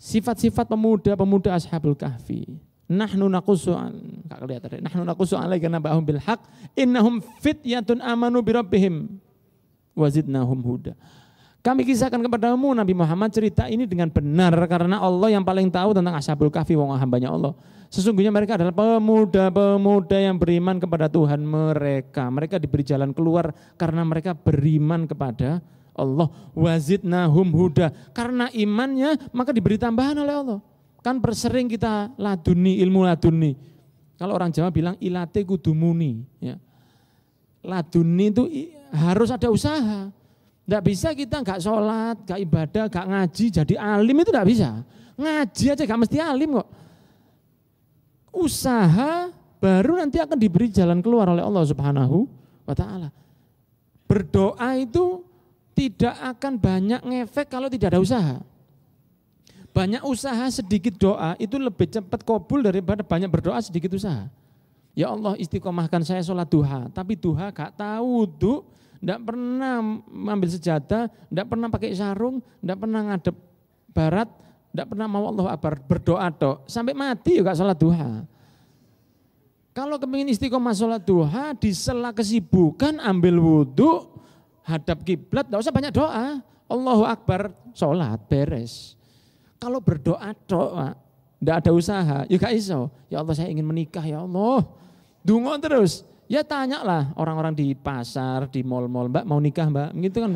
Sifat-sifat pemuda-pemuda Ashabul Kahfi. Nahnu an, Enggak kelihatan Nahnu naqusu alaika nabahum bil haq. Innahum fityatun amanu bi rabbihim. Wazidnahum huda. Kami kisahkan kepadamu Nabi Muhammad cerita ini dengan benar karena Allah yang paling tahu tentang Ashabul Kahfi wong hambanya Allah. Sesungguhnya mereka adalah pemuda-pemuda yang beriman kepada Tuhan mereka. Mereka diberi jalan keluar karena mereka beriman kepada Allah. Wazidnahum huda. Karena imannya maka diberi tambahan oleh Allah. Kan persering kita laduni, ilmu laduni. Kalau orang Jawa bilang ilate kudumuni. Ya. Laduni itu harus ada usaha. Tidak bisa kita nggak sholat, nggak ibadah, nggak ngaji, jadi alim itu tidak bisa. Ngaji aja nggak mesti alim kok. Usaha baru nanti akan diberi jalan keluar oleh Allah Subhanahu wa Ta'ala. Berdoa itu tidak akan banyak ngefek kalau tidak ada usaha. Banyak usaha sedikit doa itu lebih cepat kobul daripada banyak berdoa sedikit usaha. Ya Allah istiqomahkan saya sholat duha, tapi duha gak tahu tuh, gak pernah ambil senjata, gak pernah pakai sarung, gak pernah ngadep barat, gak pernah mau Allah apa berdoa tuh, sampai mati juga sholat duha. Kalau kepingin istiqomah sholat duha, di sela kesibukan ambil wudhu, hadap kiblat tidak usah banyak doa. Allahu Akbar, sholat, beres. Kalau berdoa doa, tidak ada usaha, ya gak iso. Ya Allah saya ingin menikah, ya Allah. Dungo terus, ya tanyalah orang-orang di pasar, di mal-mal mbak mau nikah mbak, gitu kan.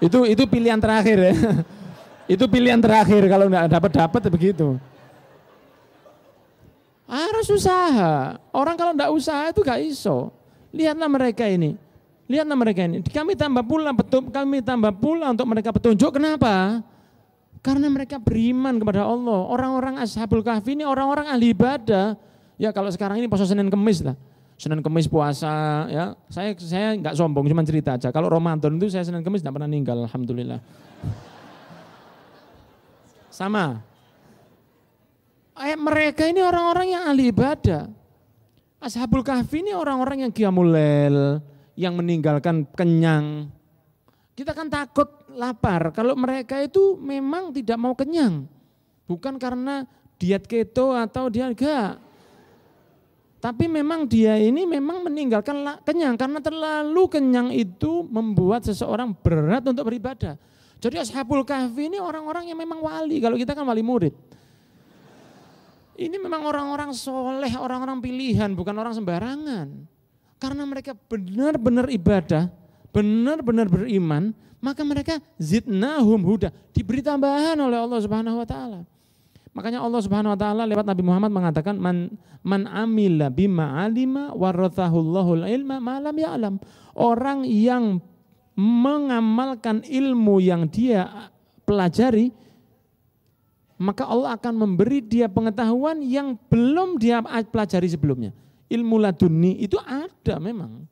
Itu itu pilihan terakhir ya. itu pilihan terakhir kalau nggak dapat dapat ya begitu. Harus usaha. Orang kalau nggak usaha itu gak iso. Lihatlah mereka ini. Lihatlah mereka ini. Kami tambah pula betul, kami tambah pula untuk mereka petunjuk. Kenapa? Karena mereka beriman kepada Allah. Orang-orang ashabul kahfi ini orang-orang ahli ibadah. Ya kalau sekarang ini puasa Senin Kemis lah. Senin Kemis puasa ya. Saya saya nggak sombong, cuma cerita aja. Kalau Ramadan itu saya Senin Kemis tidak pernah ninggal, alhamdulillah. Sama. Eh, mereka ini orang-orang yang ahli ibadah. Ashabul Kahfi ini orang-orang yang kiamulail, yang meninggalkan kenyang. Kita kan takut lapar kalau mereka itu memang tidak mau kenyang. Bukan karena diet keto atau dia enggak. Tapi memang dia ini memang meninggalkan kenyang karena terlalu kenyang itu membuat seseorang berat untuk beribadah. Jadi Ashabul Kahfi ini orang-orang yang memang wali, kalau kita kan wali murid. Ini memang orang-orang soleh, orang-orang pilihan, bukan orang sembarangan. Karena mereka benar-benar ibadah, benar-benar beriman, maka mereka zidnahum huda, diberi tambahan oleh Allah Subhanahu wa taala. Makanya Allah Subhanahu wa taala lewat Nabi Muhammad mengatakan man man amila bima alima warathahullahu ilma malam ya alam Orang yang mengamalkan ilmu yang dia pelajari maka Allah akan memberi dia pengetahuan yang belum dia pelajari sebelumnya ilmu laduni itu ada memang.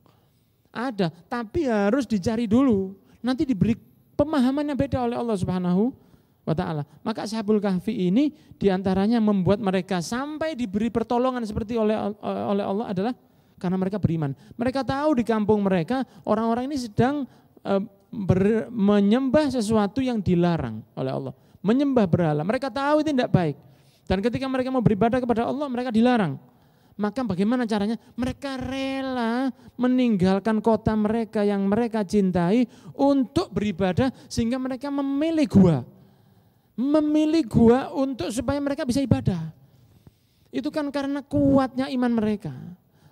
Ada, tapi harus dicari dulu. Nanti diberi pemahamannya beda oleh Allah Subhanahu wa taala. Maka Sahabul Kahfi ini diantaranya membuat mereka sampai diberi pertolongan seperti oleh oleh Allah adalah karena mereka beriman. Mereka tahu di kampung mereka orang-orang ini sedang eh, ber, menyembah sesuatu yang dilarang oleh Allah. Menyembah berhala. Mereka tahu itu tidak baik. Dan ketika mereka mau beribadah kepada Allah, mereka dilarang. Maka bagaimana caranya? Mereka rela meninggalkan kota mereka yang mereka cintai untuk beribadah sehingga mereka memilih gua. Memilih gua untuk supaya mereka bisa ibadah. Itu kan karena kuatnya iman mereka.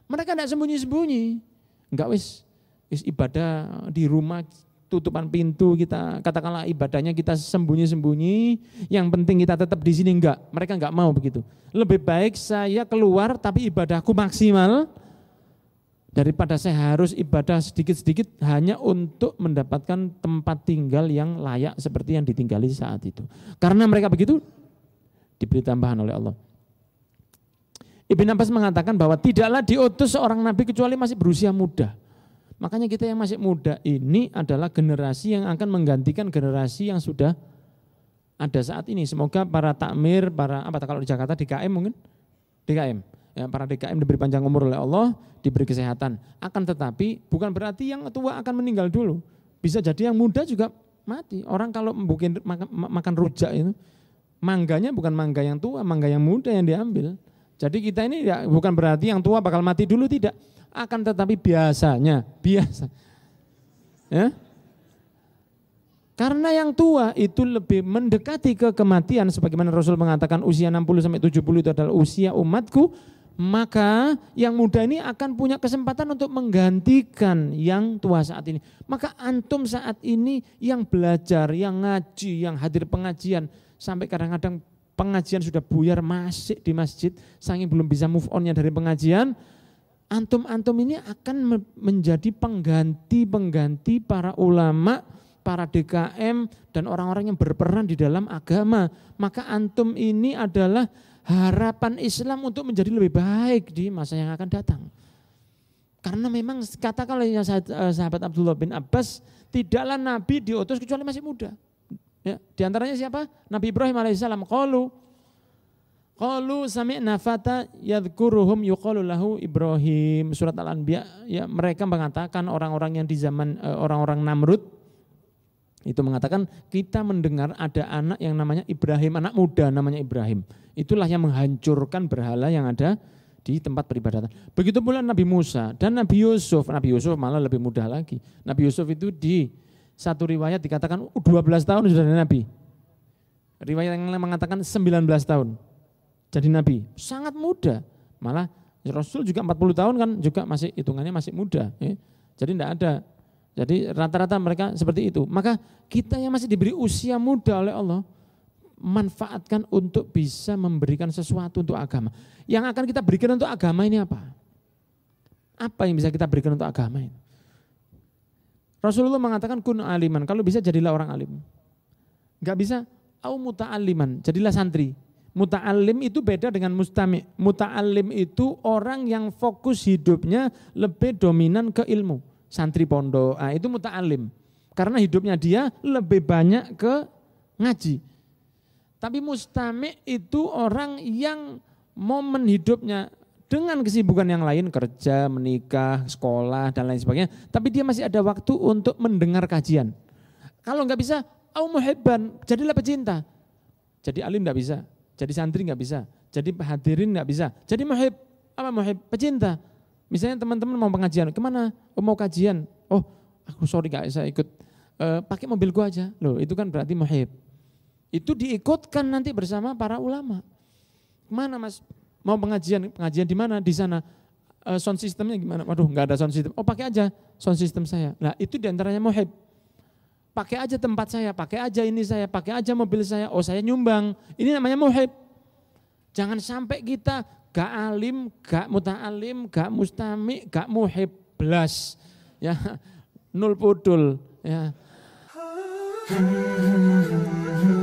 Mereka tidak sembunyi-sembunyi. Enggak wis, wis ibadah di rumah tutupan pintu, kita katakanlah ibadahnya kita sembunyi-sembunyi, yang penting kita tetap di sini enggak. Mereka enggak mau begitu. Lebih baik saya keluar tapi ibadahku maksimal daripada saya harus ibadah sedikit-sedikit hanya untuk mendapatkan tempat tinggal yang layak seperti yang ditinggali saat itu. Karena mereka begitu diberi tambahan oleh Allah. Ibn Abbas mengatakan bahwa tidaklah diutus seorang nabi kecuali masih berusia muda. Makanya kita yang masih muda ini adalah generasi yang akan menggantikan generasi yang sudah ada saat ini. Semoga para takmir, para apa kalau di Jakarta DKM mungkin DKM. Ya, para DKM diberi panjang umur oleh Allah, diberi kesehatan. Akan tetapi bukan berarti yang tua akan meninggal dulu. Bisa jadi yang muda juga mati. Orang kalau mungkin makan, makan rujak itu, mangganya bukan mangga yang tua, mangga yang muda yang diambil. Jadi kita ini ya, bukan berarti yang tua bakal mati dulu tidak. Akan tetapi biasanya, biasa. Ya? Karena yang tua itu lebih mendekati ke kematian sebagaimana Rasul mengatakan usia 60 sampai 70 itu adalah usia umatku, maka yang muda ini akan punya kesempatan untuk menggantikan yang tua saat ini. Maka antum saat ini yang belajar, yang ngaji, yang hadir pengajian, sampai kadang-kadang pengajian sudah buyar masih di masjid, saking belum bisa move onnya dari pengajian, antum-antum ini akan menjadi pengganti-pengganti para ulama, para DKM, dan orang-orang yang berperan di dalam agama. Maka antum ini adalah harapan Islam untuk menjadi lebih baik di masa yang akan datang. Karena memang kata yang eh, sahabat Abdullah bin Abbas, tidaklah Nabi diutus kecuali masih muda. Ya, di antaranya siapa? Nabi Ibrahim alaihissalam. Kalau Qalu sami'na fata yadhkuruhum yuqalu lahu Ibrahim. Surat Al-Anbiya ya mereka mengatakan orang-orang yang di zaman e, orang-orang Namrud itu mengatakan kita mendengar ada anak yang namanya Ibrahim, anak muda namanya Ibrahim. Itulah yang menghancurkan berhala yang ada di tempat peribadatan. Begitu pula Nabi Musa dan Nabi Yusuf. Nabi Yusuf malah lebih mudah lagi. Nabi Yusuf itu di satu riwayat dikatakan 12 tahun sudah ada Nabi. Riwayat yang lain mengatakan 19 tahun jadi nabi. Sangat muda. Malah Rasul juga 40 tahun kan juga masih hitungannya masih muda. Ya. Jadi tidak ada. Jadi rata-rata mereka seperti itu. Maka kita yang masih diberi usia muda oleh Allah, manfaatkan untuk bisa memberikan sesuatu untuk agama. Yang akan kita berikan untuk agama ini apa? Apa yang bisa kita berikan untuk agama ini? Rasulullah mengatakan kun aliman, kalau bisa jadilah orang alim. nggak bisa, au aliman. jadilah santri. Muta'alim itu beda dengan mustami. Muta'alim itu orang yang fokus hidupnya lebih dominan ke ilmu. Santri pondok, nah, itu muta'alim. Karena hidupnya dia lebih banyak ke ngaji. Tapi mustami itu orang yang momen hidupnya dengan kesibukan yang lain, kerja, menikah, sekolah, dan lain sebagainya. Tapi dia masih ada waktu untuk mendengar kajian. Kalau nggak bisa, au muhibban, jadilah pecinta. Jadi alim nggak bisa, jadi santri nggak bisa. Jadi hadirin nggak bisa. Jadi muhib apa muhib? Pecinta. Misalnya teman-teman mau pengajian, kemana? Oh, mau kajian. Oh, aku sorry nggak bisa ikut. E, pakai mobil gua aja. Loh, itu kan berarti muhib. Itu diikutkan nanti bersama para ulama. Kemana mas? Mau pengajian? Pengajian di mana? Di sana. E, sound systemnya gimana? Waduh, nggak ada sound system. Oh, pakai aja sound system saya. Nah, itu diantaranya muhib pakai aja tempat saya, pakai aja ini saya, pakai aja mobil saya, oh saya nyumbang. Ini namanya muhib. Jangan sampai kita gak alim, gak muta'alim, gak mustami, gak muhib, belas. Ya, nul pudul. Ya.